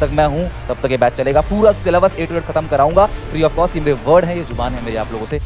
तक मैं हूँ तब तक ये बैच चलेगा पूरा सिलेबस ए टू एड खत्म कराऊंगा फ्री ऑफ कॉस्ट ये मेरे वर्ड है ये जुबान है मेरे आप लोगों से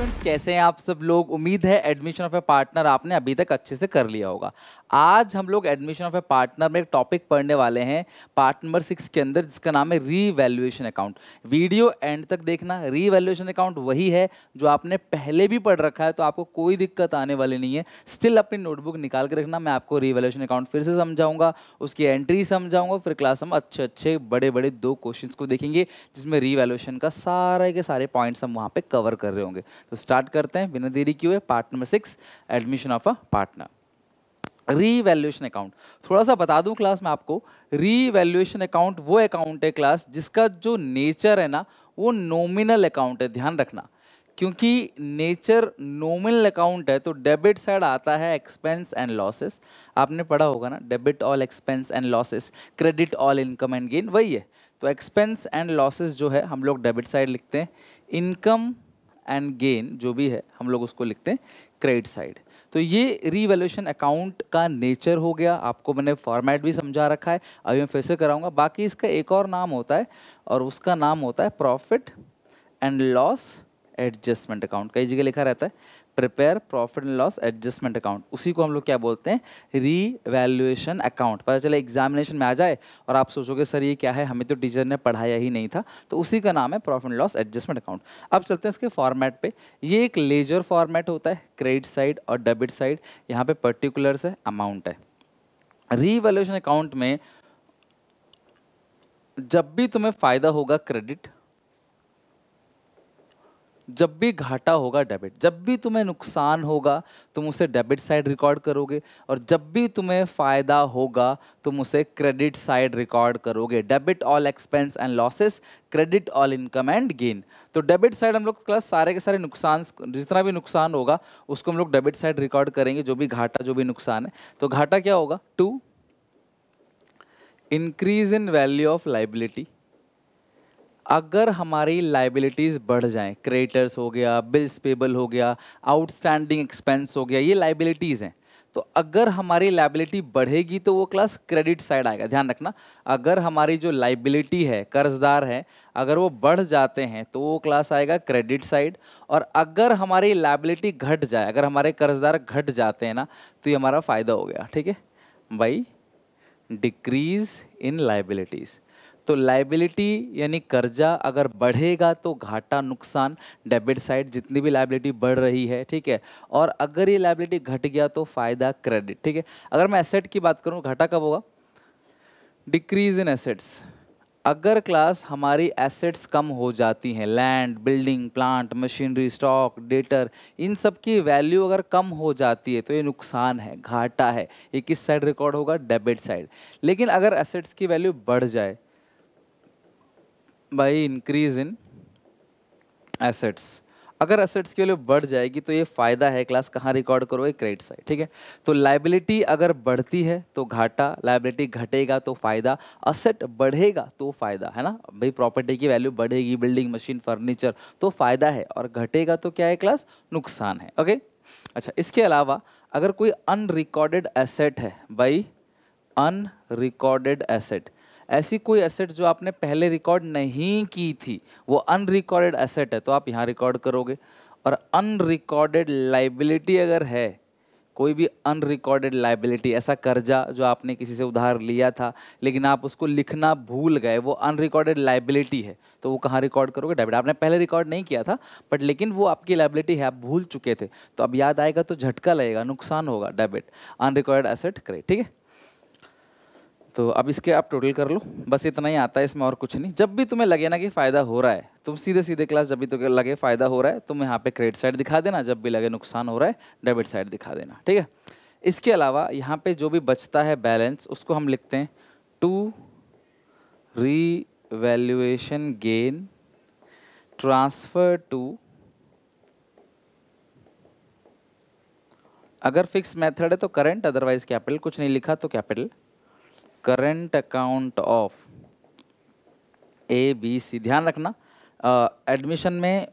स्टूडेंट्स कैसे हैं आप सब लोग उम्मीद है एडमिशन ऑफ ए पार्टनर आपने अभी तक अच्छे से कर लिया होगा आज हम लोग एडमिशन ऑफ ए पार्टनर में एक टॉपिक पढ़ने वाले हैं पार्ट नंबर सिक्स के अंदर जिसका नाम है रीवैल्यूएशन अकाउंट वीडियो एंड तक देखना रीवैल्यूएशन अकाउंट वही है जो आपने पहले भी पढ़ रखा है तो आपको कोई दिक्कत आने वाली नहीं है स्टिल अपनी नोटबुक निकाल के रखना मैं आपको रीवैल्यूएशन अकाउंट फिर से समझाऊंगा उसकी एंट्री समझाऊंगा फिर क्लास हम अच्छे अच्छे बड़े बड़े दो क्वेश्चन को देखेंगे जिसमें रीवैल्यूएशन का सारे के सारे पॉइंट्स हम वहाँ पर कवर कर रहे होंगे तो स्टार्ट करते हैं बिना देरी किए part number six admission of a partner revaluation account थोड़ा सा बता दूं क्लास में आपको रीवैल्यूएशन अकाउंट वो अकाउंट है क्लास जिसका जो नेचर है ना वो नॉमिनल अकाउंट है ध्यान रखना क्योंकि नेचर नॉमिनल अकाउंट है तो डेबिट साइड आता है एक्सपेंस एंड लॉसेस आपने पढ़ा होगा ना debit all expense and losses credit all income and gain वही है तो एक्सपेंस एंड लॉसेस जो है हम लोग डेबिट साइड लिखते हैं इनकम एंड गेन जो भी है हम लोग उसको लिखते हैं क्रेडिट साइड तो ये रीवेल्यूशन अकाउंट का नेचर हो गया आपको मैंने फॉर्मेट भी समझा रखा है अभी मैं फिर से कराऊंगा बाकी इसका एक और नाम होता है और उसका नाम होता है profit and loss adjustment account कई जगह लिखा रहता है prepare profit and loss adjustment account उसी को हम लोग क्या बोलते हैं री वैल्यूएशन अकाउंट पता चले एग्जामिनेशन में आ जाए और आप सोचोगे सर ये क्या है हमें तो टीचर ने पढ़ाया ही नहीं था तो उसी का नाम है profit and loss adjustment account अब चलते हैं इसके फॉर्मेट पे ये एक लेजर फॉर्मेट होता है क्रेडिट साइड और डेबिट साइड यहाँ पे पर्टिकुलर है अमाउंट है री वैल्यूएशन अकाउंट में जब भी तुम्हें फ़ायदा होगा क्रेडिट जब भी घाटा होगा डेबिट जब भी तुम्हें नुकसान होगा तुम उसे डेबिट साइड रिकॉर्ड करोगे और जब भी तुम्हें फ़ायदा होगा तुम उसे क्रेडिट साइड रिकॉर्ड करोगे debit all expense and losses credit all income and gain तो डेबिट साइड हम लोग क्लास सारे के सारे नुकसान जितना भी नुकसान होगा उसको हम लोग डेबिट साइड रिकॉर्ड करेंगे जो भी घाटा जो भी नुकसान है तो घाटा क्या होगा to increase in value of liability अगर हमारी लाइबिलिटीज़ बढ़ जाएं क्रेडिटर्स हो गया बिल्स पेबल हो गया आउटस्टैंडिंग एक्सपेंस हो गया ये लाइबिलिटीज़ हैं तो अगर हमारी लाइबिलिटी बढ़ेगी तो वो क्लास क्रेडिट साइड आएगा ध्यान रखना अगर हमारी जो लाइबिलिटी है कर्जदार है अगर वो बढ़ जाते हैं तो वो क्लास आएगा क्रेडिट साइड और अगर हमारी लाइबिलिटी घट जाए अगर हमारे कर्जदार घट जाते हैं ना तो ये हमारा फ़ायदा हो गया ठीक है बाई डिक्रीज़ इन लाइबिलिटीज़ तो लाइबिलिटी यानी कर्जा अगर बढ़ेगा तो घाटा नुकसान डेबिट साइड जितनी भी लाइबिलिटी बढ़ रही है ठीक है और अगर ये लाइबिलिटी घट गया तो फ़ायदा क्रेडिट ठीक है अगर मैं एसेट की बात करूँ घाटा कब होगा डिक्रीज इन एसेट्स अगर क्लास हमारी एसेट्स कम हो जाती हैं land building plant machinery stock debtor इन सब की वैल्यू अगर कम हो जाती है तो ये नुकसान है घाटा है ये किस साइड रिकॉर्ड होगा डेबिट साइड लेकिन अगर एसेट्स की वैल्यू बढ़ जाए बाई इंक्रीज इन एसेट्स अगर एसेट्स की वैल्यू बढ़ जाएगी तो ये फायदा है क्लास कहाँ रिकॉर्ड करो ये क्रेडिट साइड ठीक है तो लाइबिलिटी अगर बढ़ती है तो घाटा लाइबिलिटी घटेगा तो फायदा असेट बढ़ेगा तो फायदा है ना भाई प्रॉपर्टी की वैल्यू बढ़ेगी बिल्डिंग मशीन फर्नीचर तो फायदा है और घटेगा तो क्या है क्लास नुकसान है ओके अच्छा इसके अलावा अगर कोई अनरिकॉर्डेड एसेट है बाई अनरिकॉर्डेड एसेट ऐसी कोई एसेट जो आपने पहले रिकॉर्ड नहीं की थी वो अनरिकॉर्डेड एसेट है तो आप यहाँ रिकॉर्ड करोगे और अनरिकॉर्डेड लाइबिलिटी अगर है कोई भी अनरिकॉर्डेड लाइबिलिटी ऐसा कर्जा जो आपने किसी से उधार लिया था लेकिन आप उसको लिखना भूल गए वो अनरिकॉर्डेड लाइबिलिटी है तो वो कहाँ रिकॉर्ड करोगे डेबिट आपने पहले रिकॉर्ड नहीं किया था बट लेकिन वो आपकी लाइबिलिटी है आप भूल चुके थे तो अब याद आएगा तो झटका लगेगा नुकसान होगा डेबिट अनरिकॉर्डेड एसेट करे ठीक है तो अब इसके आप टोटल कर लो बस इतना ही आता है इसमें और कुछ नहीं जब भी तुम्हें लगे ना कि फ़ायदा हो रहा है तुम सीधे सीधे क्लास जब भी तुम्हें तो लगे फ़ायदा हो रहा है तुम यहाँ पे क्रेडिट साइड दिखा देना जब भी लगे नुकसान हो रहा है डेबिट साइड दिखा देना ठीक है इसके अलावा यहाँ पे जो भी बचता है बैलेंस उसको हम लिखते हैं to regain transfer to अगर फिक्स मेथड है तो करंट अदरवाइज कैपिटल कुछ नहीं लिखा तो capital current account of A B C ध्यान रखना एडमिशन में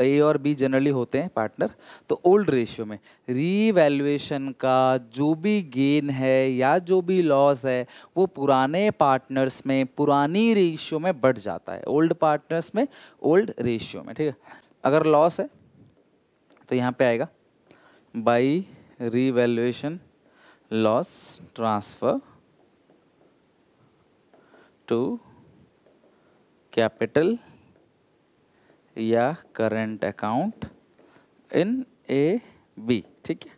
ए और बी जनरली होते हैं पार्टनर तो ओल्ड रेशियो में रीवैल्यूएशन का जो भी गेन है या जो भी लॉस है वो पुराने पार्टनर्स में पुरानी रेशियो में बढ़ जाता है ओल्ड पार्टनर्स में ओल्ड रेशियो में ठीक है अगर लॉस है तो यहाँ पे आएगा by revaluation loss transfer to capital या current account in A B ठीक है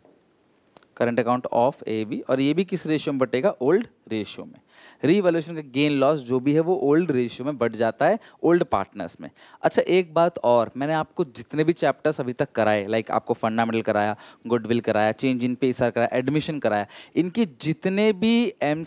current account of A B और ये भी किस रेशियो में बटेगा ओल्ड रेशियो में रीवैल्यूएशन का गेन लॉस जो भी है वो ओल्ड रेशियो में बढ़ जाता है ओल्ड पार्टनर्स में अच्छा एक बात और मैंने आपको जितने भी चैप्टर्स अभी तक कराए लाइक आपको फंडामेंटल कराया गुडविल कराया चेंज इन पे कराया एडमिशन कराया इनके जितने भी एम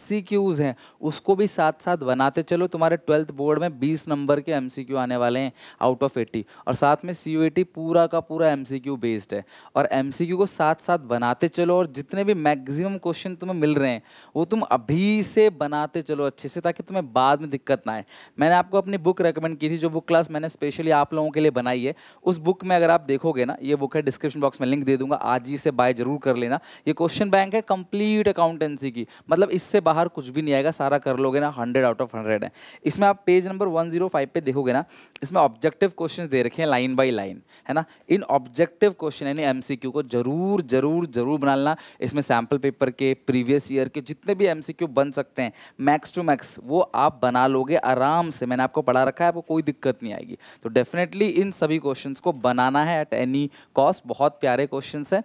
हैं उसको भी साथ साथ बनाते चलो तुम्हारे ट्वेल्थ बोर्ड में बीस नंबर के एम आने वाले हैं आउट ऑफ एट्टी और साथ में सी पूरा का पूरा एम बेस्ड है और एम को साथ साथ बनाते चलो और जितने भी मैक्सिमम क्वेश्चन तुम्हें मिल रहे हैं वो तुम अभी से बनाते चलो अच्छे से ताकि तुम्हें बाद में दिक्कत ना आए मैंने आपको अपनी बुक रेकमेंड की थी जो बुक क्लास मैंने स्पेशली आप लोगों के लिए बनाई है उस बुक में अगर आप देखोगे ना ये बुक है डिस्क्रिप्शन बॉक्स में लिंक दे दूंगा आज ही से बाय जरूर कर लेना ये क्वेश्चन बैंक है कंप्लीट अकाउंटेंसी की मतलब इससे बाहर कुछ भी नहीं आएगा सारा कर लोगे ना हंड्रेड आउट ऑफ हंड्रेड है इसमें आप page number one zero five पर देखोगे ना इसमें ऑब्जेक्टिव क्वेश्चन दे रखे हैं लाइन बाई लाइन है ना इन ऑब्जेक्टिव क्वेश्चन यानी एम को जरूर जरूर जरूर बना लेना इसमें सैम्पल पेपर के प्रीवियस ईयर के जितने भी एम बन सकते हैं मैक्स टू मैक्स वो आप बना लोगे आराम से मैंने आपको पढ़ा रखा है आपको कोई दिक्कत नहीं आएगी तो डेफिनेटली इन सभी क्वेश्चन को बनाना है एट एनी कॉस्ट बहुत प्यारे क्वेश्चन है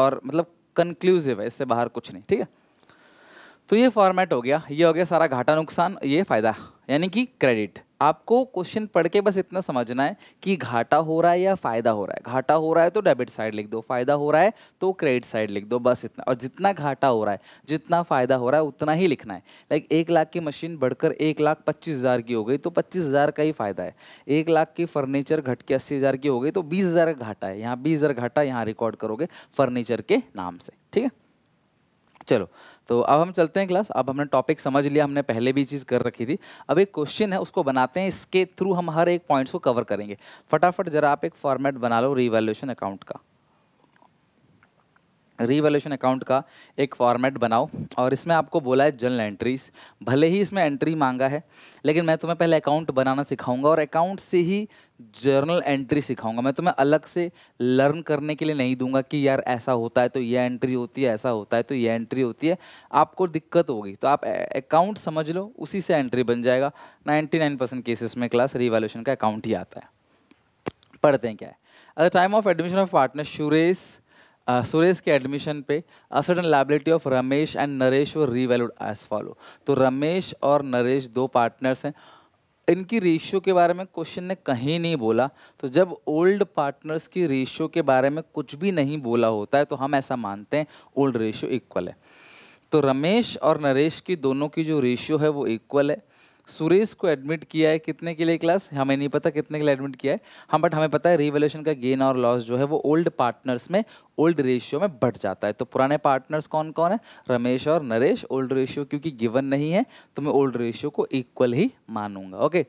और मतलब कंक्लूसिव है इससे बाहर कुछ नहीं ठीक है तो ये फॉर्मेट हो गया ये हो गया सारा घाटा नुकसान ये फ़ायदा यानी कि क्रेडिट आपको क्वेश्चन पढ़ के बस इतना समझना है कि घाटा हो रहा है या फायदा हो रहा है घाटा हो रहा है तो डेबिट साइड लिख दो फायदा हो रहा है तो क्रेडिट साइड लिख दो बस इतना और जितना घाटा हो रहा है जितना फायदा हो रहा है उतना ही लिखना है लाइक एक लाख की मशीन बढ़कर एक लाख पच्चीस हज़ार की हो गई तो पच्चीस हज़ार का ही फायदा है एक लाख की फर्नीचर घट के अस्सी हज़ार की हो गई तो बीस हज़ार का घाटा है यहाँ बीस हज़ार घाटा यहाँ रिकॉर्ड करोगे फर्नीचर के नाम से ठीक है चलो तो अब हम चलते हैं क्लास अब हमने टॉपिक समझ लिया हमने पहले भी चीज़ कर रखी थी अब एक क्वेश्चन है उसको बनाते हैं इसके थ्रू हम हर एक पॉइंट्स को कवर करेंगे फटाफट जरा आप एक फॉर्मेट बना लो रिवेल्यूशन अकाउंट का रीवैल्यूशन अकाउंट का एक फॉर्मेट बनाओ और इसमें आपको बोला है जर्नल एंट्रीज भले ही इसमें एंट्री मांगा है लेकिन मैं तुम्हें पहले अकाउंट बनाना सिखाऊंगा और अकाउंट से ही जर्नल एंट्री सिखाऊंगा मैं तुम्हें अलग से लर्न करने के लिए नहीं दूंगा कि यार ऐसा होता है तो ये एंट्री होती है ऐसा होता है तो ये एंट्री होती है आपको दिक्कत होगी तो आप अकाउंट समझ लो उसी से एंट्री बन जाएगा नाइन्टी परसेंट केसेस में क्लास रिवॉल्यूशन का अकाउंट ही आता है पढ़ते हैं क्या है at the time of admission of partner Suresh Suresh uh, के एडमिशन पे assets and liability of Ramesh and Naresh were valued as follow तो रमेश और नरेश दो पार्टनर्स हैं इनकी रेशियो के बारे में क्वेश्चन ने कहीं नहीं बोला तो जब ओल्ड पार्टनर्स की रेशियो के बारे में कुछ भी नहीं बोला होता है तो हम ऐसा मानते हैं ओल्ड रेशियो इक्वल है तो रमेश और नरेश की दोनों की जो रेशियो है वो इक्वल है सुरेश को एडमिट किया है कितने के लिए क्लास हमें नहीं पता कितने के लिए एडमिट किया है हम हाँ, बट हमें पता है रिवेल्यूशन का गेन और लॉस जो है वो ओल्ड पार्टनर्स में ओल्ड रेशियो में बढ़ जाता है तो पुराने पार्टनर्स कौन कौन है रमेश और नरेश ओल्ड रेशियो क्योंकि गिवन नहीं है तो मैं ओल्ड रेशियो को इक्वल ही मानूंगा ओके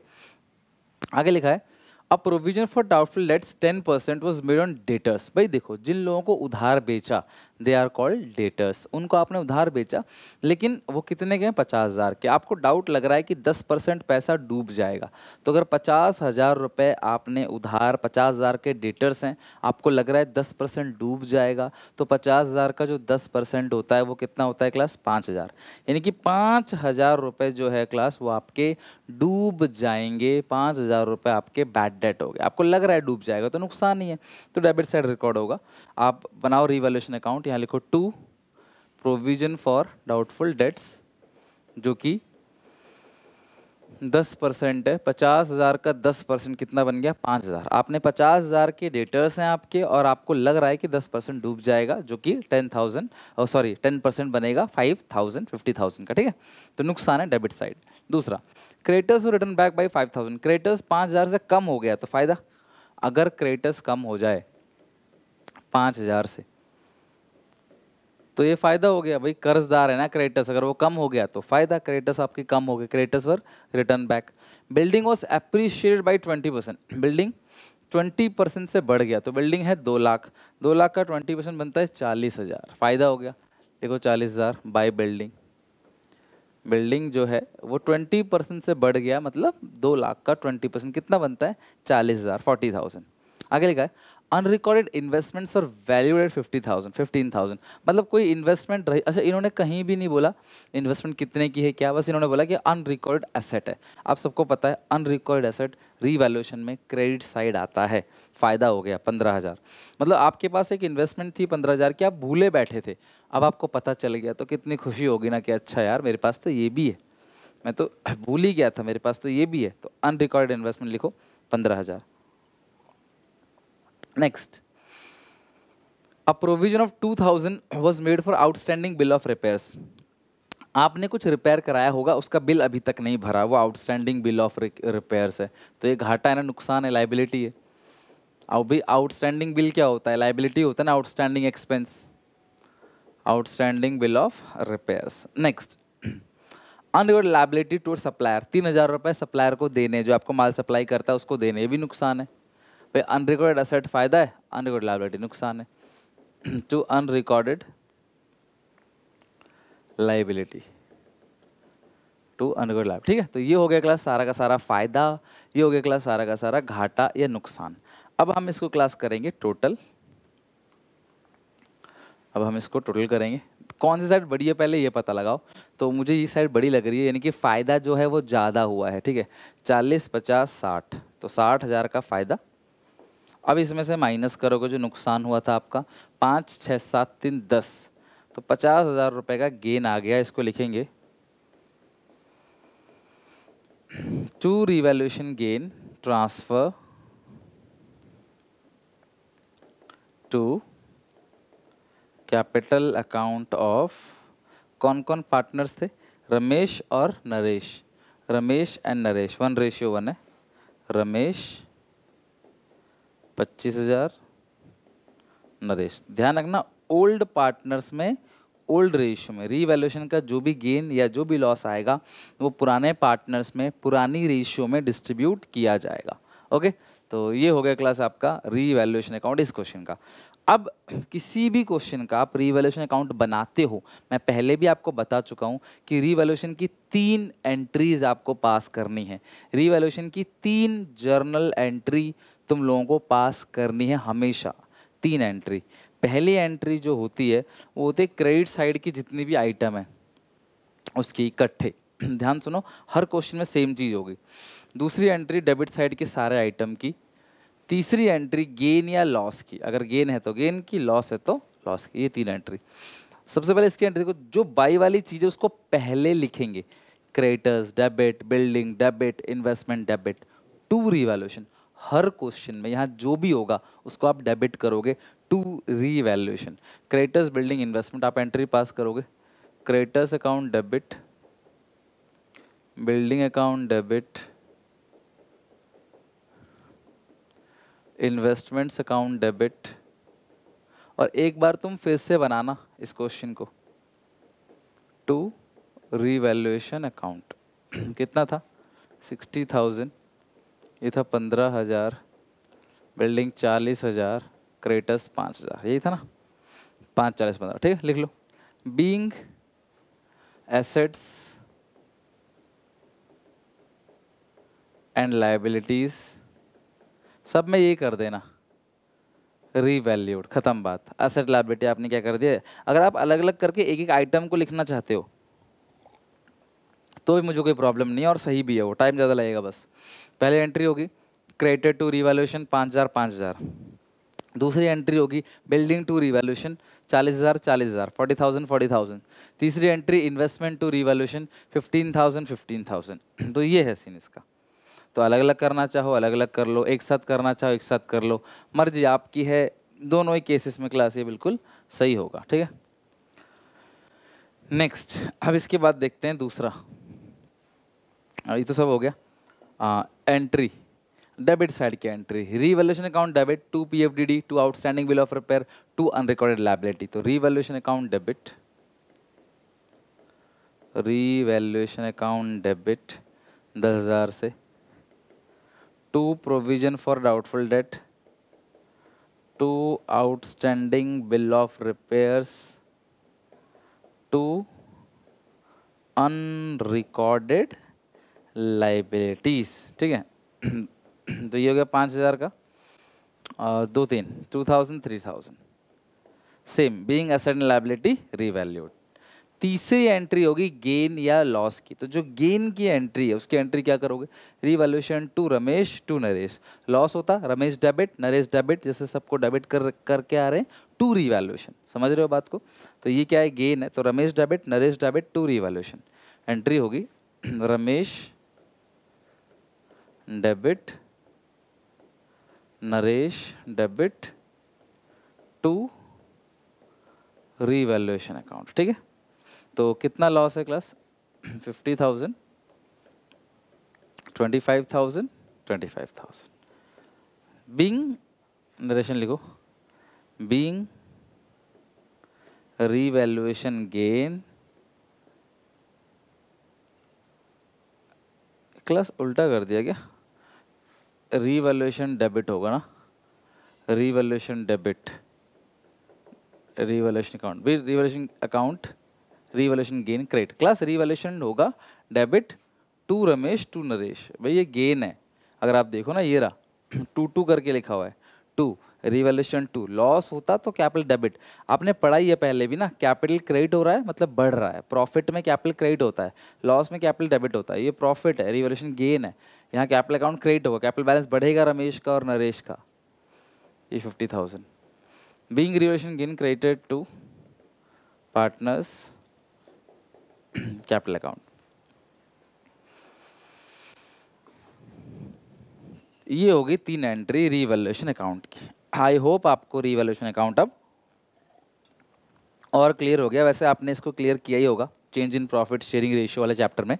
आगे लिखा है a provision for doubtful debts ten percent was made on debtors भाई देखो जिन लोगों को उधार बेचा दे आर कॉल्ड डेटर्स उनको आपने उधार बेचा लेकिन वो कितने के पचास हज़ार के आपको डाउट लग रहा है कि दस परसेंट पैसा डूब जाएगा तो अगर पचास हज़ार रुपये आपने उधार पचास हज़ार के डेटर्स हैं आपको लग रहा है दस परसेंट डूब जाएगा तो पचास हज़ार का जो दस परसेंट होता है वो कितना होता है क्लास पाँच हज़ार यानी कि पाँच हज़ार रुपये जो है क्लास वो आपके डूब जाएंगे पाँच हज़ार रुपये आपके बैड डेट हो गए आपको लग रहा है डूब जाएगा तो नुकसान नहीं है तो डेबिट साइड रिकॉर्ड होगा आप बनाओ रिवेल्यूशन अकाउंट यहाँ लिखो to provision for doubtful debts जो कि दस परसेंट है पचास हज़ार का दस परसेंट कितना बन गया पाँच हज़ार आपने पचास हज़ार के डेटर्स हैं आपके और आपको लग रहा है कि दस परसेंट डूब जाएगा जो कि टेन थाउजेंड और सॉरी टेन परसेंट बनेगा फाइव थाउजेंड फिफ्टी थाउजेंड का ठीक है तो नुकसान है डेबिट साइड दूसरा क्रेटर्स को return back by five thousand creditors पाँच हज़ार से कम हो गया तो फ़ायदा अगर क्रेटर्स कम हो जाए पाँच हज़ार से तो ये फ़ायदा हो गया भाई कर्जदार है ना क्रेडिटर्स अगर वो कम हो गया तो फ़ायदा क्रेडिटर्स आपकी कम हो गए creditors were return back building was appreciated by twenty percent building twenty percent से बढ़ गया तो बिल्डिंग है दो लाख दो लाख का ट्वेंटी परसेंट बनता है चालीस हज़ार फ़ायदा हो गया देखो चालीस हज़ार बाई बिल्डिंग बिल्डिंग जो है वो ट्वेंटी परसेंट से बढ़ गया मतलब दो लाख का ट्वेंटी परसेंट कितना बनता है चालीस हज़ार फोर्टी थाउजेंड आगे लिखा है अनरिकॉर्डेड इन्वेस्टमेंट्स और valued at fifty thousand fifteen thousand मतलब कोई इन्वेस्टमेंट रही अच्छा इन्होंने कहीं भी नहीं बोला इन्वेस्टमेंट कितने की है क्या बस इन्होंने बोला कि अनरिकॉर्ड एसेट है आप सबको पता है अनरिकॉर्ड एसेट रीवैल्यूएशन में क्रेडिट साइड आता है फ़ायदा हो गया पंद्रह हज़ार मतलब आपके पास एक इन्वेस्टमेंट थी पंद्रह हज़ार की आप भूले बैठे थे अब आपको पता चल गया तो कितनी खुशी होगी ना कि अच्छा यार मेरे पास तो ये भी है मैं तो भूल ही गया था मेरे पास तो ये भी है तो अनरिकॉर्ड इन्वेस्टमेंट लिखो पंद्रह हज़ार Next. A provision of 2000 was made for outstanding bill of repairs. आपने कुछ रिपेयर कराया होगा उसका बिल अभी तक नहीं भरा वो आउटस्टैंडिंग बिल ऑफ रिपेयर्स है तो ये घाटा है ना नुकसान है लाइबिलिटी है और भी आउटस्टैंडिंग बिल क्या होता है लाइबिलिटी होता है ना outstanding expense outstanding bill of repairs next unrecorded liability towards supplier तीन हज़ार रुपये सप्लायर को देने जो आपको माल सप्लाई करता है उसको देने ये भी नुकसान है भाई अनरिकॉर्डेड असेट फ़ायदा है अनरिकॉर्ड लाइबिलिटी नुकसान है टू अनरिकॉर्डेड लाइबिलिटी टू अनगुड लाभ ठीक है तो ये हो गया क्लास सारा का सारा फ़ायदा ये हो गया क्लास सारा का सारा घाटा या नुकसान अब हम इसको क्लास करेंगे टोटल अब हम इसको टोटल करेंगे कौन सी साइड बड़ी है पहले ये पता लगाओ तो मुझे ये साइड बड़ी लग रही है यानी कि फ़ायदा जो है वो ज़्यादा हुआ है ठीक है चालीस पचास साठ तो साठ हज़ार का फ़ायदा अब इसमें से माइनस करोगे जो नुकसान हुआ था आपका पाँच छः सात तीन दस तो पचास हज़ार रुपये का गेन आ गया इसको लिखेंगे to revaluation gain transfer to capital account of कौन कौन पार्टनर्स थे रमेश और Naresh Ramesh and Naresh one ratio one है रमेश पच्चीस हजार नरेश ध्यान रखना ओल्ड पार्टनर्स में ओल्ड रेशियो में रीवैल्यूएशन का जो भी गेन या जो भी लॉस आएगा वो पुराने पार्टनर्स में पुरानी रेशियो में डिस्ट्रीब्यूट किया जाएगा ओके तो ये हो गया क्लास आपका रीवैल्यूएशन अकाउंट इस क्वेश्चन का अब किसी भी क्वेश्चन का आप रीवैल्यूएशन अकाउंट बनाते हो मैं पहले भी आपको बता चुका हूँ कि रीवैल्यूएशन की तीन एंट्रीज आपको पास करनी है रीवैल्यूएशन की तीन जर्नल एंट्री तुम लोगों को पास करनी है हमेशा तीन एंट्री पहली एंट्री जो होती है वो होती है क्रेडिट साइड की जितनी भी आइटम है उसकी इकट्ठे ध्यान सुनो हर क्वेश्चन में सेम चीज़ होगी दूसरी एंट्री डेबिट साइड के सारे आइटम की तीसरी एंट्री गेन या लॉस की अगर गेन है तो गेन की लॉस है तो लॉस की ये तीन एंट्री सबसे पहले इसकी एंट्री को जो बाई वाली चीज़ है उसको पहले लिखेंगे creditors debit building debit investment debit to revaluation हर क्वेश्चन में यहाँ जो भी होगा उसको आप डेबिट करोगे to revaluation creditors building investment आप एंट्री पास करोगे creditors account debit building account debit investments account debit और एक बार तुम फिर से बनाना इस क्वेश्चन को टू रीवैल्यूएशन अकाउंट कितना था सिक्सटी थाउजेंड ये था पंद्रह हज़ार बिल्डिंग चालीस हज़ार क्रेटस पाँच हज़ार यही था ना पाँच चालीस पंद्रह ठीक है लिख लो बींग एसेट्स एंड लाइबिलिटीज़ सब में ये कर देना रीवैल्यूड ख़त्म बात असेट लाइबिलिटी आपने क्या कर दिया अगर आप अलग अलग करके एक एक आइटम को लिखना चाहते हो तो भी मुझे कोई प्रॉब्लम नहीं है और सही भी है वो टाइम ज़्यादा लगेगा बस पहले एंट्री होगी क्रेडिटेड टू रिवॉल्यूशन पाँच हज़ार पाँच हज़ार दूसरी एंट्री होगी बिल्डिंग टू रिवॉल्यूशन चालीस हज़ार चालीस हज़ार फोर्टी थाउजेंड फोर्टी थाउजेंड तीसरी entry investment to revaluation fifteen thousand fifteen thousand तो ये है सीन इसका तो अलग अलग करना चाहो अलग अलग कर लो एक साथ करना चाहो एक साथ कर लो मर्जी आपकी है दोनों ही केसेस में क्लास ये बिल्कुल सही होगा ठीक है नेक्स्ट अब इसके बाद देखते हैं दूसरा ये तो सब हो गया एंट्री डेबिट साइड की entry revaluation account debit to P F D D to outstanding bill of repair to unrecorded liability तो revaluation account debit revaluation account debit दस हज़ार से to provision for doubtful debt to outstanding bill of repairs to unrecorded liabilities ठीक है तो ये हो गया पाँच हज़ार का और दो तीन two thousand three thousand same being asset and liability revalued तीसरी एंट्री होगी गेन या लॉस की तो जो गेन की एंट्री है उसकी एंट्री क्या करोगे revaluation to Ramesh to Naresh loss होता रमेश डेबिट नरेश डेबिट जैसे सबको डेबिट कर करके आ रहे हैं टू रिवैल्यूशन समझ रहे हो बात को तो ये क्या है गेन है तो Ramesh debit Naresh debit to revaluation entry होगी Ramesh debit Naresh debit to revaluation account ठीक है तो कितना लॉस है class fifty thousand twenty five thousand twenty five thousand being narration लिखो बींग रीवैल्यूएशन गेन क्लास उल्टा कर दिया क्या रीवैल्यूएशन डेबिट होगा ना रीवैल्यूएशन डेबिट रीवैल्यूएशन अकाउंट भी revaluation account revaluation gain credit class revaluation होगा debit to Ramesh to Naresh भाई ये गेन है अगर आप देखो ना ये रहा टू टू करके लिखा हुआ है टू रिवेल्यूशन टू लॉस होता तो कैपिटल डेबिट आपने पढ़ा ही है पहले भी ना कैपिटल क्रेडिट हो रहा है मतलब बढ़ रहा है प्रॉफिट में कैपिटल क्रेडिट होता है लॉस में कैपिटल डेबिट होता है ये प्रॉफिट है रिवेल्यूशन गेन है यहाँ कैपिटल अकाउंट क्रिएट होगा कैपिटल बैलेंस बढ़ेगा रमेश का और नरेश का ये fifty thousand being revaluation gain credited to partners capital account ये होगी तीन एंट्री रीवैल्यूएशन अकाउंट की आई होप आपको रीवैल्यूएशन अकाउंट अब और क्लियर हो गया वैसे आपने इसको क्लियर किया ही होगा change in profit sharing ratio वाले चैप्टर में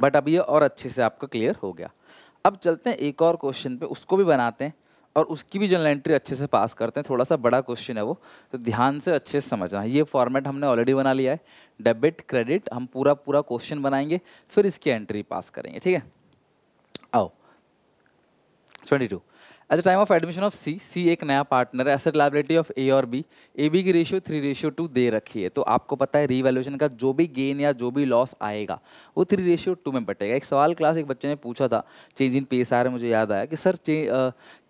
बट अब ये और अच्छे से आपका क्लियर हो गया अब चलते हैं एक और क्वेश्चन पे उसको भी बनाते हैं और उसकी भी जनरल एंट्री अच्छे से पास करते हैं थोड़ा सा बड़ा क्वेश्चन है वो तो ध्यान से अच्छे से समझना ये फॉर्मेट हमने ऑलरेडी बना लिया है डेबिट क्रेडिट हम पूरा पूरा क्वेश्चन बनाएंगे फिर इसकी एंट्री पास करेंगे ठीक है आओ twenty two at the time of admission of C C एक नया पार्टनर है एसेट लाइबिलिटी ऑफ ए और बी ए बी की रेशियो थ्री रेशियो टू दे रखी है तो आपको पता है रीवैल्यूशन का जो भी गेन या जो भी लॉस आएगा वो थ्री रेशियो टू में बटेगा एक सवाल क्लास एक बच्चे ने पूछा था चेंज इन पेस आ रहे मुझे याद आया कि सर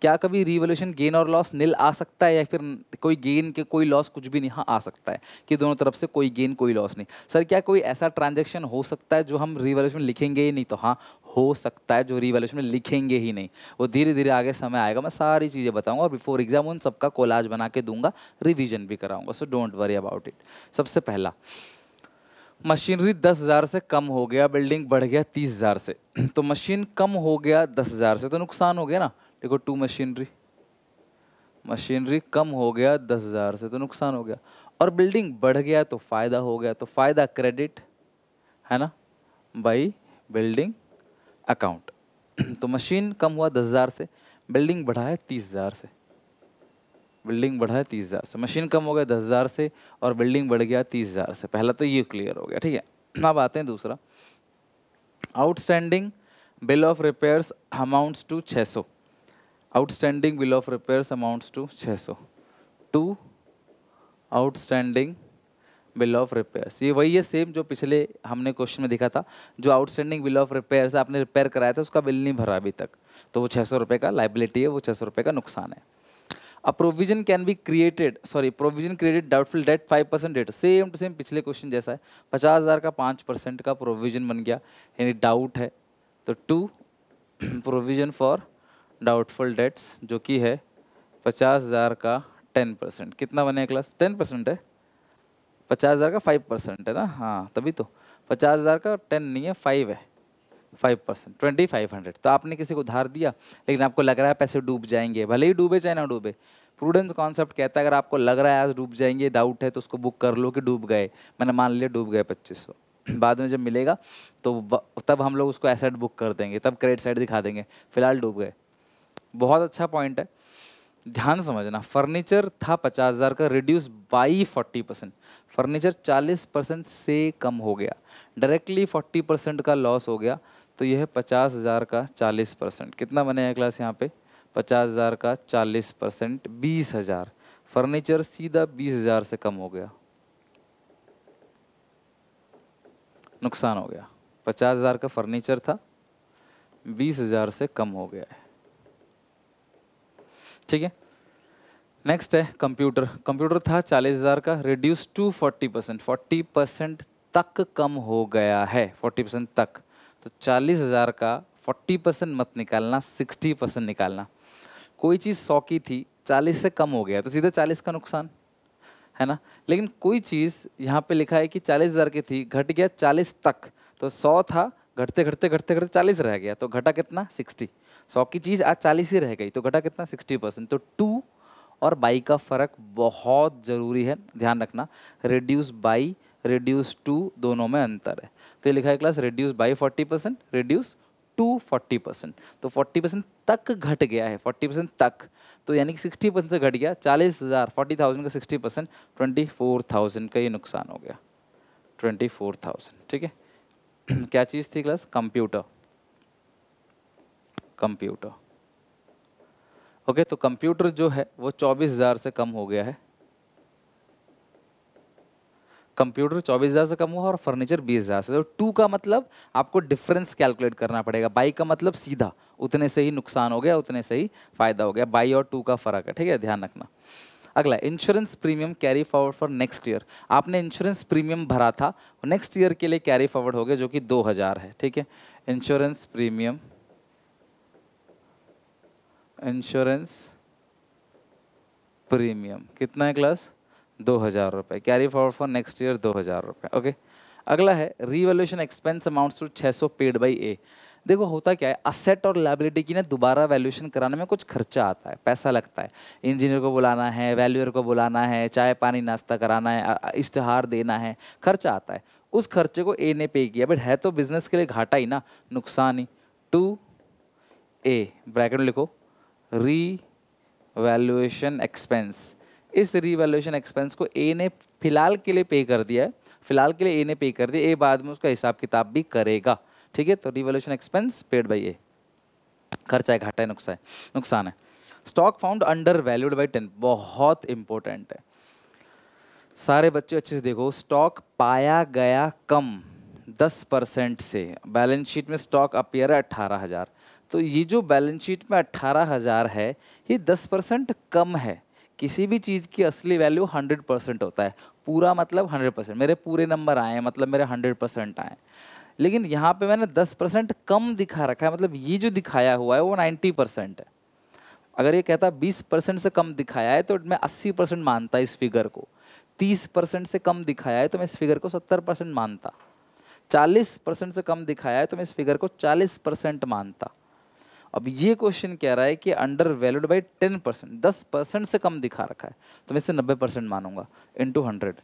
क्या कभी रिवोल्यूशन गेन और लॉस नील आ सकता है या फिर कोई गेन के कोई लॉस कुछ भी नहीं हाँ आ सकता है कि दोनों तरफ से कोई गेन कोई लॉस नहीं सर क्या कोई ऐसा ट्रांजेक्शन हो सकता है जो हम रिवोल्यूशन लिखेंगे ही नहीं तो हाँ हो सकता है जो रिवोल्यूशन में लिखेंगे ही नहीं वो धीरे धीरे आगे समय आएगा मैं सारी चीज़ें बताऊंगा और बिफोर एग्जाम उन सबका कोलाज बना के दूंगा रिविजन भी कराऊंगा so don't worry about it सबसे पहला मशीनरी दस हज़ार से कम हो गया बिल्डिंग बढ़ गया तीस हज़ार से तो मशीन कम हो गया दस हज़ार से तो नुकसान हो गया ना देखो टू मशीनरी मशीनरी कम हो गया दस हज़ार से तो नुकसान हो गया और बिल्डिंग बढ़ गया तो फ़ायदा हो गया तो फ़ायदा क्रेडिट है ना बाई बिल्डिंग अकाउंट तो मशीन कम हुआ दस हज़ार से बिल्डिंग बढ़ा है तीस हज़ार से बिल्डिंग बढ़ा है तीस हज़ार से मशीन कम हो गया दस हज़ार से और बिल्डिंग बढ़ गया तीस हज़ार से पहला तो ये क्लियर हो गया ठीक है अब आते हैं दूसरा outstanding bill of repairs amounts to सौ outstanding bill of repair amounts to 600 to outstanding bill of repairs ये वही है सेम जो पिछले हमने क्वेश्चन में देखा था जो आउटस्टैंडिंग बिल ऑफ रिपेयर्स आपने रिपेयर कराया था उसका बिल नहीं भरा अभी तक तो वो छः सौ रुपये का लाइबिलिटी है वो छः सौ रुपये का नुकसान है a provision can be created sorry provision created doubtful debt five percent debt same to same पिछले क्वेश्चन जैसा है पचास हज़ार का पाँच परसेंट का प्रोविजन बन गया यानी डाउट है तो to provision for doubtful debts जो कि है पचास हज़ार का टेन परसेंट कितना बने क्लास टेन परसेंट है पचास हज़ार का फाइव परसेंट है ना हाँ तभी तो पचास हज़ार का टेन नहीं है फाइव है five percent twenty five hundred तो आपने किसी को उधार दिया लेकिन आपको लग रहा है पैसे डूब जाएंगे भले ही डूबे चाहे ना डूबे प्रूडेंस कॉन्सेप्ट कहता है अगर आपको लग रहा है आज डूब जाएंगे डाउट है तो उसको बुक कर लो कि डूब गए मैंने मान लिया डूब गए पच्चीस सौ बाद में जब मिलेगा तो तब हम लोग उसको एसेट बुक कर देंगे तब क्रेडिट साइड दिखा देंगे फिलहाल डूब गए बहुत अच्छा पॉइंट है ध्यान समझना फर्नीचर था पचास हज़ार का reduce by forty percent furniture चालीस परसेंट से कम हो गया डायरेक्टली फोर्टी परसेंट का लॉस हो गया तो यह पचास हज़ार का चालीस परसेंट कितना बनेगा क्लास यहाँ पे पचास हज़ार का चालीस परसेंट बीस हज़ार फर्नीचर सीधा बीस हज़ार से कम हो गया नुकसान हो गया पचास हज़ार का फर्नीचर था बीस हज़ार से कम हो गया है ठीक है नेक्स्ट है कंप्यूटर कंप्यूटर था चालीस हज़ार का reduce to forty percent forty percent तक कम हो गया है फोर्टी परसेंट तक तो चालीस हज़ार का फोर्टी परसेंट मत निकालना सिक्सटी परसेंट निकालना कोई चीज़ सौ की थी चालीस से कम हो गया तो सीधा चालीस का नुकसान है ना लेकिन कोई चीज़ यहाँ पे लिखा है कि चालीस हज़ार की थी घट गया चालीस तक तो सौ था घटते घटते घटते घटते चालीस रह गया तो घटा कितना सिक्सटी सौ की चीज़ आज चालीस ही रह गई तो घटा कितना सिक्सटी परसेंट तो टू और बाई का फ़र्क बहुत ज़रूरी है ध्यान रखना रिड्यूस बाई रिड्यूस टू दोनों में अंतर है तो ये लिखा है class reduce by forty percent reduce to forty percent तो फोर्टी परसेंट तक घट गया है फोर्टी परसेंट तक तो यानी कि सिक्सटी परसेंट से घट गया चालीस हज़ार फोर्टी थाउजेंड का sixty percent twenty four thousand का ये नुकसान हो गया ट्वेंटी फोर थाउजेंड ठीक है क्या चीज़ थी क्लास कंप्यूटर कंप्यूटर ओके तो कंप्यूटर जो है वो 24,000 से कम हो गया है कंप्यूटर 24,000 से कम हुआ और फर्नीचर 20,000 से तो टू का मतलब आपको डिफरेंस कैलकुलेट करना पड़ेगा बाई का मतलब सीधा उतने से ही नुकसान हो गया उतने से ही फायदा हो गया बाई और टू का फर्क है ठीक है ध्यान रखना अगला insurance premium carry forward for next year आपने इंश्योरेंस प्रीमियम भरा था नेक्स्ट ईयर के लिए कैरी फॉरवर्ड हो गया जो कि 2000 है ठीक है इंश्योरेंस प्रीमियम इंश्योरेंस प्रीमियम कितना है क्लास दो हज़ार रुपये carry for for next year दो हज़ार रुपये ओके अगला है रीवैल्यूशन एक्सपेंस अमाउंट्स टू छः सौ पेड बाई ए देखो होता क्या है असेट और लाइबिलिटी की ना दोबारा वैल्यूशन कराने में कुछ खर्चा आता है पैसा लगता है इंजीनियर को बुलाना है वैल्यूअर को बुलाना है चाय पानी नाश्ता कराना है इश्तहार देना है खर्चा आता है उस खर्चे को ए ने पे किया बट है तो बिजनेस के लिए घाटा ही ना नुकसान ही टू ए ब्रैकेट लिखो रीवैल्यूएशन एक्सपेंस इस रीवैल्यूएशन एक्सपेंस को ए ने फिलहाल के लिए पे कर दिया है फिलहाल के लिए ए ने पे कर दिया ए बाद में उसका हिसाब किताब भी करेगा ठीक है तो revolution expense paid by A खर्चा है घाटा है नुकसान है नुकसान है stock found under valued by ten बहुत इंपॉर्टेंट है सारे बच्चे अच्छे से देखो स्टॉक पाया गया कम दस परसेंट से बैलेंस शीट में स्टॉक अपियर है अट्ठारह हज़ार तो ये जो बैलेंस शीट में अट्ठारह हज़ार है ये दस परसेंट कम है किसी भी चीज़ की असली वैल्यू हंड्रेड परसेंट होता है पूरा मतलब हंड्रेड परसेंट मेरे पूरे नंबर आए मतलब मेरे हंड्रेड परसेंट आए लेकिन यहाँ पे मैंने दस परसेंट कम दिखा रखा है मतलब ये जो दिखाया हुआ है वो नाइन्टी परसेंट है अगर ये कहता बीस परसेंट से कम दिखाया है तो मैं अस्सी परसेंट मानता इस फिगर को तीस परसेंट से कम दिखाया है तो मैं इस फिगर को सत्तर परसेंट मानता चालीस परसेंट से कम दिखाया है तो मैं इस फिगर को चालीस परसेंट मानता अब ये क्वेश्चन कह रहा है कि under valued by ten percent दस परसेंट से कम दिखा रखा है तो मैं इसे नब्बे परसेंट मानूंगा इन टू हंड्रेड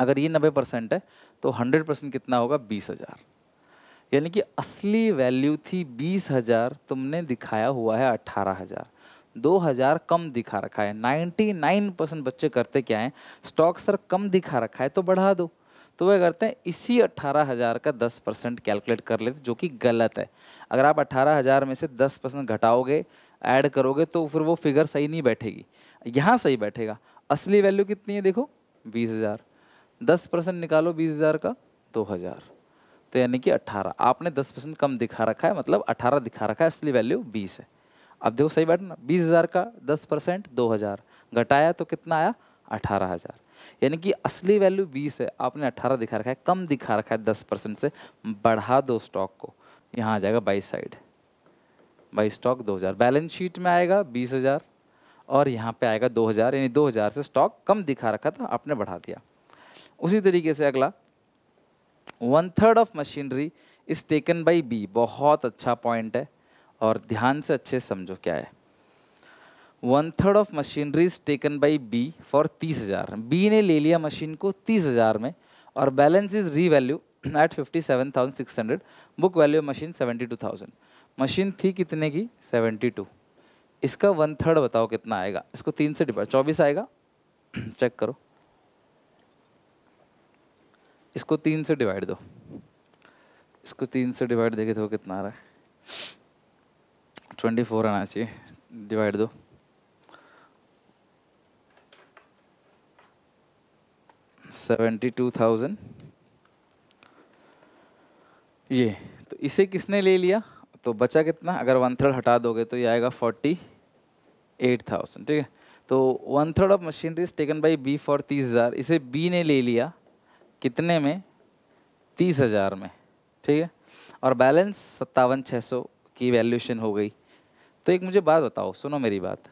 अगर ये नब्बे परसेंट है तो हंड्रेड परसेंट कितना होगा बीस हज़ार यानी कि असली वैल्यू थी बीस हज़ार तुमने दिखाया हुआ है अट्ठारह हज़ार दो हज़ार कम दिखा रखा है नाइन्टी नाइन परसेंट बच्चे करते क्या है स्टॉक सर कम दिखा रखा है तो बढ़ा दो तो वह करते हैं इसी अट्ठारह हज़ार का दस परसेंट कैलकुलेट कर लेते जो कि गलत है अगर आप अट्ठारह हज़ार में से दस परसेंट घटाओगे ऐड करोगे तो फिर वो फिगर सही नहीं बैठेगी यहाँ सही बैठेगा असली वैल्यू कितनी है देखो बीस हज़ार दस परसेंट निकालो बीस हज़ार का दो हज़ार तो यानी कि अट्ठारह आपने दस परसेंट कम दिखा रखा है मतलब अट्ठारह दिखा रखा है असली वैल्यू बीस है अब देखो सही बैठना बीस हज़ार का दस परसेंट दो हज़ार घटाया तो कितना आया अठारह हज़ार यानी कि असली वैल्यू बीस है आपने अट्ठारह दिखा रखा है कम दिखा रखा है दस परसेंट से बढ़ा दो स्टॉक को यहाँ आ जाएगा बाई साइड बाई स्टॉक दो हज़ार बैलेंस शीट में आएगा बीस हज़ार और यहाँ पे आएगा दो हज़ार यानी दो हज़ार से स्टॉक कम दिखा रखा था आपने बढ़ा दिया उसी तरीके से अगला one third of machinery is taken by B बहुत अच्छा पॉइंट है और ध्यान से अच्छे समझो क्या है one third of machinery is taken by B for तीस हज़ार बी ने ले लिया मशीन को तीस हज़ार में और balance is revalue at fifty seven thousand six hundred book value machine seventy two thousand machine थी कितने की सेवेंटी टू इसका वन थर्ड बताओ कितना आएगा इसको तीन से डिवाइड चौबीस आएगा चेक करो इसको तीन से डिवाइड दो इसको तीन से डिवाइड देखे तो कितना आ रहा है ट्वेंटी फोर आना चाहिए डिवाइड दो सेवेंटी टू थाउजेंड ये तो इसे किसने ले लिया तो बचा कितना अगर वन थर्ड हटा दोगे तो ये आएगा फोर्टी एट थाउजेंड ठीक है तो one third of machinery's taken by B for तीस हज़ार इसे बी ने ले लिया कितने में तीस हज़ार में ठीक है और बैलेंस सत्तावन छः सौ की वैल्यूशन हो गई तो एक मुझे बात बताओ सुनो मेरी बात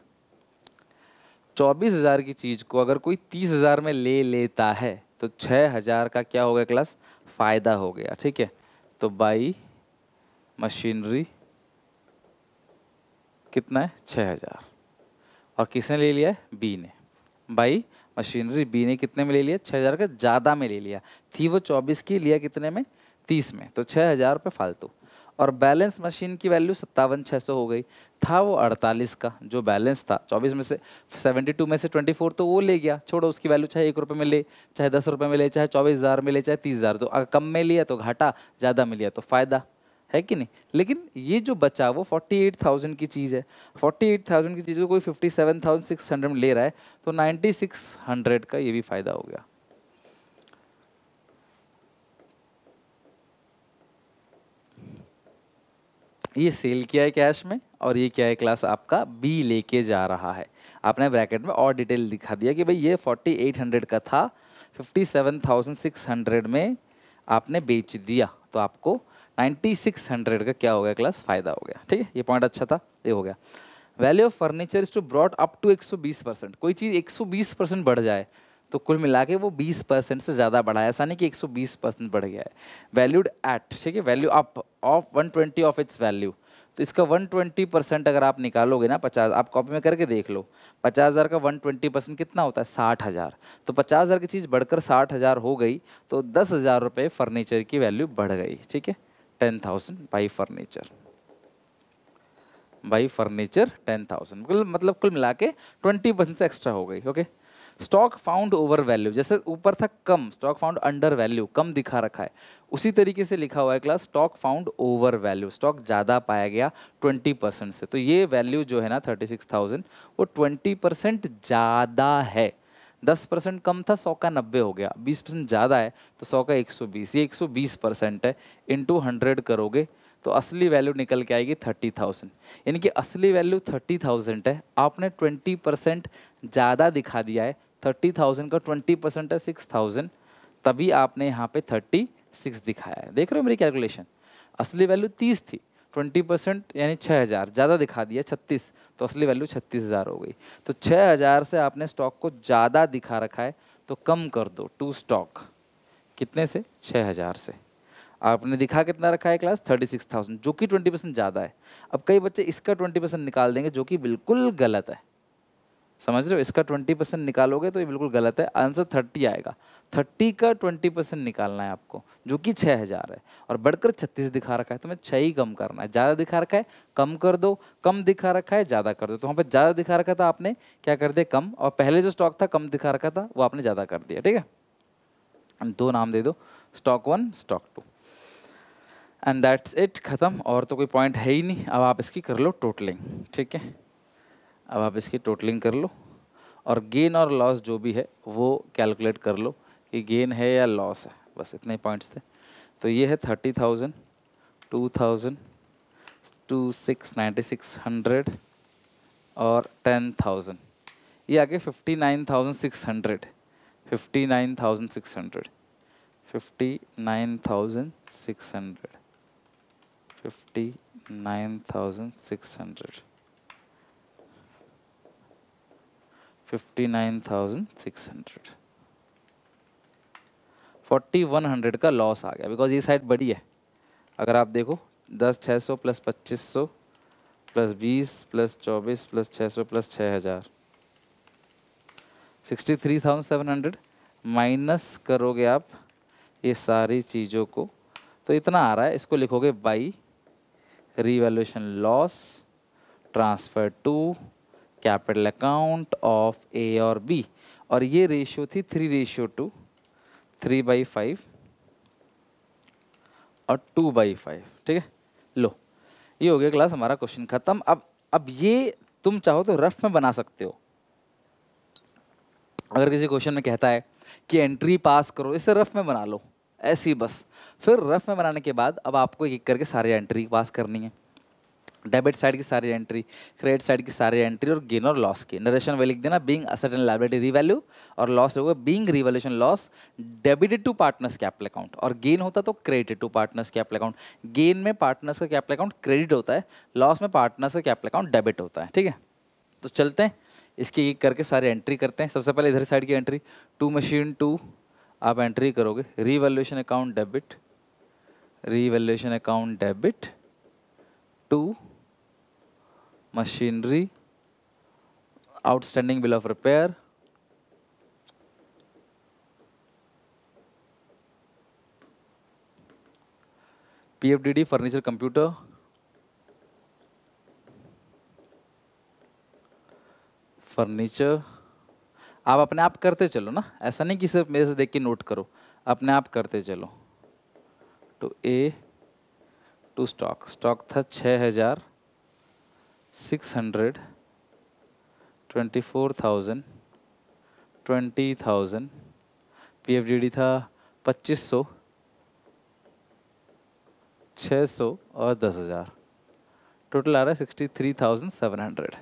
चौबीस हज़ार की चीज़ को अगर कोई तीस हज़ार में ले लेता है तो छः हज़ार का क्या हो गया क्लास फ़ायदा हो गया ठीक है तो बाई मशीनरी कितना है छः हज़ार और किसने ले लिया है बी ने बाई मशीनरी बी ने कितने में ले लिया छः हज़ार का ज़्यादा में ले लिया थी वो चौबीस की लिया कितने में तीस में तो छः हज़ार रुपये फालतू और बैलेंस मशीन की वैल्यू सत्तावन छः सौ हो गई था वो अड़तालीस का जो बैलेंस था चौबीस में से सेवेंटी टू में से ट्वेंटी फोर तो वो ले गया छोड़ो उसकी वैल्यू चाहे एक रुपये में ले चाहे दस रुपये में ले चाहे चौबीस हज़ार में ले चाहे तीस हज़ार तो अगर कम में लिया तो घाटा ज़्यादा में लिया तो फ़ायदा है कि नहीं लेकिन ये जो बचा वो फोर्टी एट थाउजेंड की चीज़ है फोर्टी एट थाउजेंड की चीज़ को कोई fifty seven thousand six hundred में ले रहा है तो नाइन्टी सिक्स हंड्रेड का ये भी फ़ायदा हो गया ये सेल किया है कैश में और ये क्या है क्लास आपका बी लेके जा रहा है आपने ब्रैकेट में और डिटेल दिखा दिया कि भाई ये 4800 का था 57,600 में आपने बेच दिया तो आपको 9600 का क्या हो गया क्लास फ़ायदा हो गया ठीक है ये पॉइंट अच्छा था ये हो गया value of furniture is to brought up to 120 percent कोई चीज़ 120 परसेंट बढ़ जाए तो कुल मिला के वो 20 परसेंट से ज़्यादा बढ़ा है ऐसा नहीं कि 120 परसेंट बढ़ गया है वैल्यूड एट ठीक है value up of 120 of its value तो इसका 120 परसेंट अगर आप निकालोगे ना 50 आप कॉपी में करके देख लो 50,000 का 120 परसेंट कितना होता है साठ हज़ार तो 50,000 की चीज़ बढ़कर साठ हज़ार हो गई तो दस हज़ार रुपये फर्नीचर की वैल्यू बढ़ गई ठीक है ten thousand by furniture by furniture ten thousand मतलब कुल मिला के ट्वेंटी परसेंट से एक्स्ट्रा हो गई okay okay? Stock found over value जैसे ऊपर था कम स्टॉक फाउंड अंडर वैल्यू कम दिखा रखा है उसी तरीके से लिखा हुआ है class stock found over value stock ज़्यादा पाया गया 20 परसेंट से तो ये वैल्यू जो है ना 36,000 वो 20 परसेंट ज़्यादा है 10 परसेंट कम था 100 का 90 हो गया 20 परसेंट ज़्यादा है तो 100 का 120 ये 120 परसेंट है इंटू हंड्रेड करोगे तो असली वैल्यू निकल के आएगी थर्टी थाउजेंड यानी कि असली वैल्यू थर्टी थाउजेंड है आपने ट्वेंटी परसेंट ज़्यादा दिखा दिया है थर्टी थाउजेंड का ट्वेंटी परसेंट है सिक्स थाउजेंड तभी आपने यहाँ पे थर्टी सिक्स दिखाया है देख रहे हो मेरी कैलकुलेशन असली वैल्यू तीस थी ट्वेंटी परसेंट यानी छः हज़ार ज़्यादा दिखा दिया छत्तीस तो असली वैल्यू छत्तीस हज़ार हो गई तो छः हज़ार से आपने स्टॉक को ज़्यादा दिखा रखा है तो कम कर दो टू स्टॉक कितने से छः हज़ार से आपने दिखा कितना रखा है क्लास थर्टी सिक्स थाउजेंड जो कि ट्वेंटी परसेंट ज़्यादा है अब कई बच्चे इसका ट्वेंटी परसेंट निकाल देंगे जो कि बिल्कुल गलत है समझ रहे हो इसका ट्वेंटी परसेंट निकालोगे तो ये बिल्कुल गलत है आंसर थर्टी आएगा थर्टी का ट्वेंटी परसेंट निकालना है आपको जो कि छः हज़ार है और बढ़कर छत्तीस दिखा रखा है तो मैं छः ही कम करना है ज़्यादा दिखा रखा है कम कर दो कम दिखा रखा है ज़्यादा कर दो तो वहाँ पर ज़्यादा दिखा रखा था आपने क्या कर दिया कम और पहले जो स्टॉक था कम दिखा रखा था वो आपने ज़्यादा कर दिया ठीक है दो नाम दे दो stock one stock two and that's it ख़त्म और तो कोई पॉइंट है ही नहीं अब आप इसकी कर लो टोटलिंग ठीक है अब आप इसकी टोटलिंग कर लो और गेन और लॉस जो भी है वो कैलकुलेट कर लो कि गेन है या लॉस है बस इतने पॉइंट्स थे तो ये है thirty thousand two thousand two six ninety six hundred और टेन थाउजेंड ये आगे fifty nine thousand six hundred fifty nine thousand six hundred fifty nine thousand six hundred fifty nine thousand six hundred 59,600 4100 का loss आ गया because ये side बड़ी है अगर आप देखो दस छः सौ प्लस पच्चीस सौ प्लस बीस प्लस चौबीस प्लस छः सौ प्लस छः हज़ार sixty three thousand seven hundred minus करोगे आप ये सारी चीज़ों को तो इतना आ रहा है इसको लिखोगे by revaluation loss transfer to capital account of A और बी और ये रेशियो थी three ratio two three by five और टू बाई फाइव ठीक है लो ये हो गया क्लास हमारा क्वेश्चन खत्म अब अब ये तुम चाहो तो रफ में बना सकते हो अगर किसी क्वेश्चन में कहता है कि एंट्री पास करो इसे रफ में बना लो ऐसी बस फिर रफ में बनाने के बाद अब आपको एक करके सारे एंट्री पास करनी है डेबिट साइड की सारी एंट्री क्रेडिट साइड की सारी एंट्री और गेन और लॉस की नरेशन में लिख देना being asset and liability revalue और लॉस होगा being revaluation loss debited to partners capital account और गेन होता तो credited to partners capital account gain में पार्टनर्स का कैपिटल अकाउंट क्रेडिट होता है लॉस में पार्टनर्स का कैपिटल अकाउंट डेबिट होता है ठीक है तो चलते हैं इसकी एक करके सारी एंट्री करते हैं सबसे पहले इधर साइड की एंट्री टू मशीन टू आप एंट्री करोगे revaluation account debit revaluation account debit to machinery, outstanding bill of repair, PFDD furniture computer, furniture आप अपने आप करते चलो ना ऐसा नहीं कि सिर्फ मेरे से देख के नोट करो अपने आप करते चलो to A to stock stock था छः हज़ार six hundred twenty four thousand twenty thousand P F D D था पच्चीस सौ छः सौ और दस हज़ार टोटल आ रहा है sixty three thousand seven hundred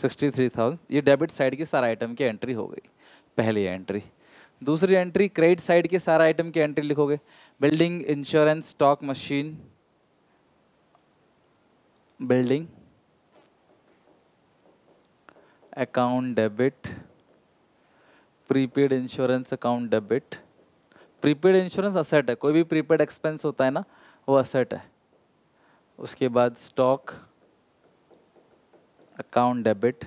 sixty three thousand ये डेबिट साइड के सारा आइटम की एंट्री हो गई पहली एंट्री दूसरी एंट्री क्रेडिट साइड के सारा आइटम की एंट्री लिखोगे building insurance stock machine building account debit prepaid insurance account debit prepaid insurance asset है कोई भी प्रीपेड एक्सपेंस होता है ना वो असेट है उसके बाद stock account debit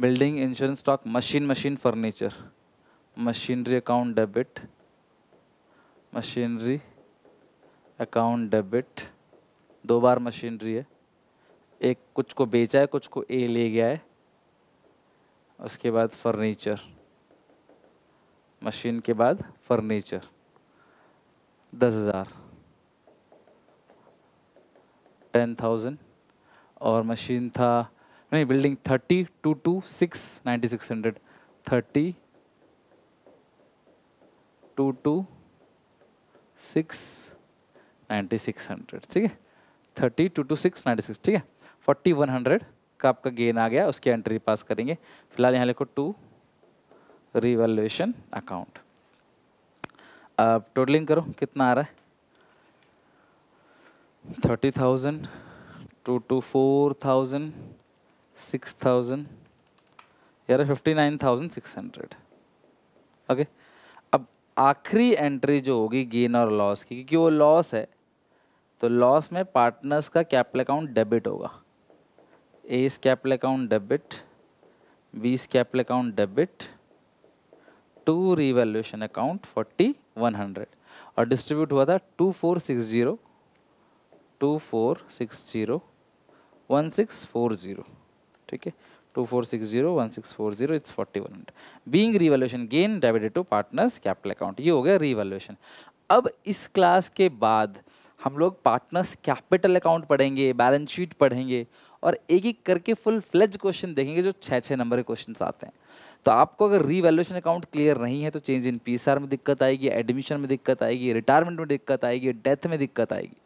building insurance stock machine machine furniture machinery account debit machinery account debit दो बार मशीनरी है एक कुछ को बेचा है कुछ को ए ले गया है उसके बाद फर्नीचर मशीन के बाद फर्नीचर दस हज़ार टेन थाउजेंड और मशीन था नहीं building thirty two two six ninety six hundred thirty two two six ninety six hundred ठीक है thirty two two six ninety six ठीक है फोर्टी वन हंड्रेड का आपका गेन आ गया उसकी एंट्री पास करेंगे फिलहाल यहाँ लिखो टू रिवेल्युएशन अकाउंट अब टोटलिंग करो कितना आ रहा है thirty thousand two two four thousand six thousand यार fifty nine thousand six hundred okay अब आखिरी एंट्री जो होगी गेन और लॉस की क्योंकि वो लॉस है तो लॉस में पार्टनर्स का कैपिटल अकाउंट डेबिट होगा A capital account debit B is capital account debit to revaluation account forty one hundred और डिस्ट्रीब्यूट हुआ था two four six zero two four six zero one six four zero ठीक है two four six zero one six four zero it's forty one hundred being revaluation gain debited to partners capital account ये हो गया revaluation अब इस class के बाद हम लोग पार्टनर्स कैपिटल अकाउंट पढ़ेंगे बैलेंस शीट पढ़ेंगे और एक एक करके फुल फ्लेज क्वेश्चन देखेंगे जो छः छः नंबर के क्वेश्चन आते हैं तो आपको अगर रीवैल्यूशन अकाउंट क्लियर नहीं है तो चेंज इन पी में दिक्कत आएगी एडमिशन में दिक्कत आएगी रिटायरमेंट में दिक्कत आएगी डेथ में दिक्कत आएगी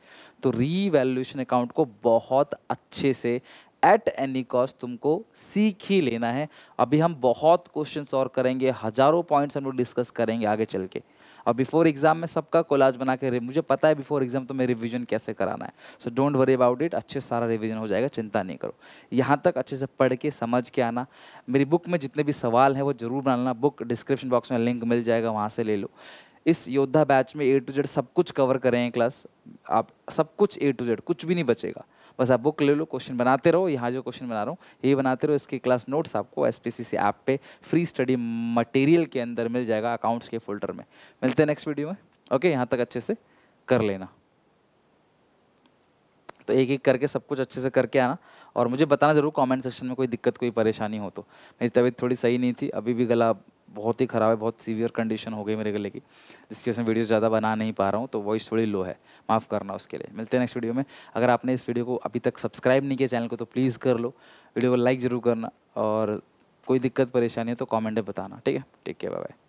तो रीवैल्यूशन अकाउंट को बहुत अच्छे से एट एनी कॉस्ट तुमको सीख ही लेना है अभी हम बहुत क्वेश्चंस और करेंगे हज़ारों पॉइंट्स हम लोग डिस्कस करेंगे आगे चल के और बिफोर एग्जाम में सबका कोलाज बना के मुझे पता है बिफोर एग्जाम तो मैं रिविजन कैसे कराना है so don't worry about it अच्छे सारा रिविजन हो जाएगा चिंता नहीं करो यहाँ तक अच्छे से पढ़ के समझ के आना मेरी बुक में जितने भी सवाल हैं वो जरूर बनाना बुक डिस्क्रिप्शन बॉक्स में लिंक मिल जाएगा वहाँ से ले लो इस योद्धा बैच में ए टू जेड सब कुछ कवर करें क्लास आप सब कुछ ए टू जेड कुछ भी नहीं बचेगा बस आप बुक ले लो क्वेश्चन बनाते रहो यहाँ जो क्वेश्चन बना रहा हूँ ये बनाते रहो इसके क्लास नोट्स आपको S P C C app पे फ्री स्टडी मटेरियल के अंदर मिल जाएगा अकाउंट्स के फोल्डर में मिलते हैं नेक्स्ट वीडियो में ओके यहाँ तक अच्छे से कर लेना तो एक एक करके सब कुछ अच्छे से करके आना और मुझे बताना ज़रूर कमेंट सेक्शन में कोई दिक्कत कोई परेशानी हो तो मेरी तबीयत थोड़ी सही नहीं थी अभी भी गला बहुत ही ख़राब है बहुत सीवियर कंडीशन हो गई मेरे गले की जिसकी वजह से वीडियो ज़्यादा बना नहीं पा रहा हूँ तो वॉइस थोड़ी लो है माफ़ करना उसके लिए मिलते हैं नेक्स्ट वीडियो में अगर आपने इस वीडियो को अभी तक सब्सक्राइब नहीं किया चैनल को तो प्लीज़ कर लो वीडियो को लाइक ज़रूर करना और कोई दिक्कत परेशानी हो तो कॉमेंट में बताना ठीक है टेक केयर बाय